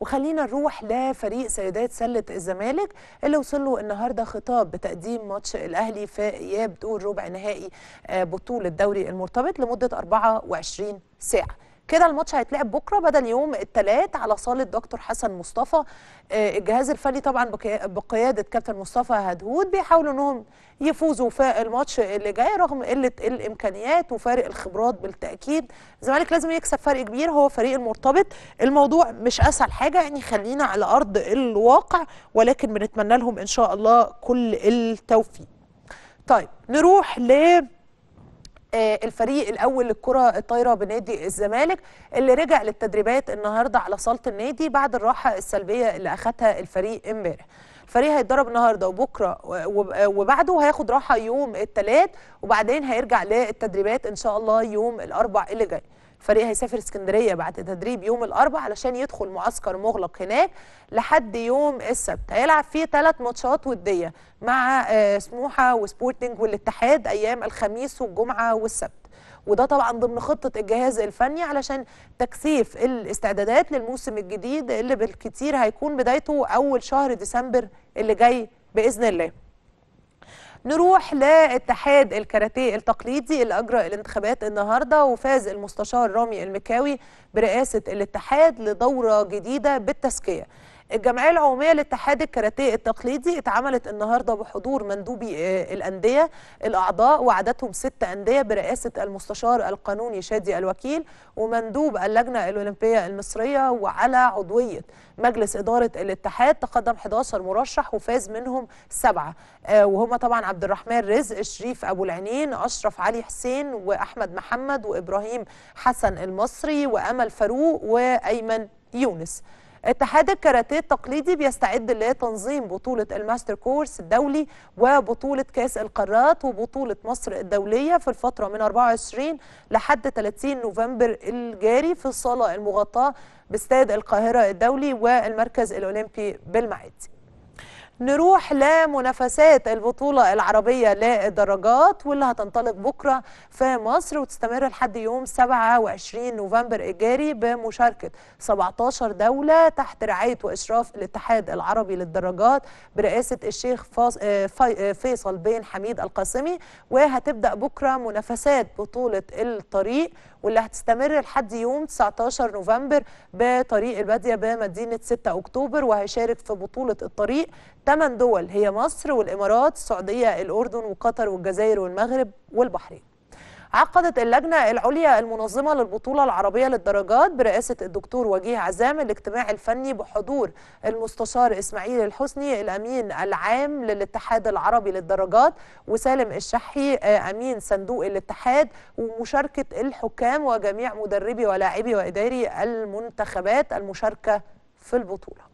وخلينا نروح لفريق سيدات سله الزمالك اللي وصلوا النهارده خطاب بتقديم ماتش الاهلي في اياب دور ربع نهائي آه، بطوله دوري المرتبط لمده 24 ساعه كده الماتش هيتلعب بكره بدل يوم الثلاث على صاله دكتور حسن مصطفى آه، الجهاز الفني طبعا بقياده كابتن مصطفى هدهود بيحاولوا انهم يفوزوا في الماتش اللي جاي رغم قله الامكانيات وفارق الخبرات بالتاكيد الزمالك لازم يكسب فرق كبير هو فريق المرتبط الموضوع مش اسهل حاجه يعني خلينا على ارض الواقع ولكن بنتمنى لهم ان شاء الله كل التوفيق طيب نروح ل آه، الفريق الاول للكره الطايره بنادي الزمالك اللي رجع للتدريبات النهارده على صاله النادي بعد الراحه السلبيه اللي اخذها الفريق امبارح فريق هيتدرب النهارده وبكره وبعده هياخد راحه يوم الثلاث وبعدين هيرجع للتدريبات ان شاء الله يوم الاربع اللي جاي الفريق هيسافر اسكندريه بعد تدريب يوم الاربع علشان يدخل معسكر مغلق هناك لحد يوم السبت هيلعب فيه ثلاث ماتشات وديه مع آه، سموحه وسبورتنج والاتحاد ايام الخميس والجمعه والسبت وده طبعا ضمن خطه الجهاز الفني علشان تكثيف الاستعدادات للموسم الجديد اللي بالكتير هيكون بدايته اول شهر ديسمبر اللي جاي باذن الله نروح لاتحاد الكاراتيه التقليدي اللي اجرى الانتخابات النهارده وفاز المستشار رامي المكاوي برئاسه الاتحاد لدوره جديده بالتزكيه الجمعيه العموميه لاتحاد الكاراتيه التقليدي اتعملت النهارده بحضور مندوبي آه، الانديه الاعضاء وعددهم ست انديه برئاسه المستشار القانوني شادي الوكيل ومندوب اللجنه الاولمبيه المصريه وعلى عضويه مجلس اداره الاتحاد تقدم 11 مرشح وفاز منهم سبعه آه، وهما طبعا عبد الرحمن رزق شريف ابو العينين اشرف علي حسين واحمد محمد وابراهيم حسن المصري وامل فاروق وايمن يونس اتحاد الكاراتيه التقليدي بيستعد لتنظيم بطولة الماستر كورس الدولي وبطولة كاس القارات وبطولة مصر الدولية في الفترة من 24 لحد 30 نوفمبر الجاري في الصالة المغطاة باستاد القاهرة الدولي والمركز الأولمبي بالمعادي نروح لمنافسات البطولة العربية للدرجات واللي هتنطلق بكرة في مصر وتستمر لحد يوم 27 نوفمبر الجاري بمشاركة 17 دولة تحت رعاية وإشراف الاتحاد العربي للدرجات برئاسة الشيخ آه، آه، فيصل بن حميد القاسمي وهتبدأ بكرة منافسات بطولة الطريق واللي هتستمر لحد يوم 19 نوفمبر بطريق البادية بمدينة 6 أكتوبر وهيشارك في بطولة الطريق ثمان دول هي مصر والإمارات السعودية الأردن وقطر والجزائر والمغرب والبحرين عقدت اللجنة العليا المنظمة للبطولة العربية للدرجات برئاسة الدكتور وجيه عزام الاجتماع الفني بحضور المستشار إسماعيل الحسني الأمين العام للاتحاد العربي للدرجات وسالم الشحي أمين صندوق الاتحاد ومشاركة الحكام وجميع مدربي ولاعبي وإداري المنتخبات المشاركة في البطولة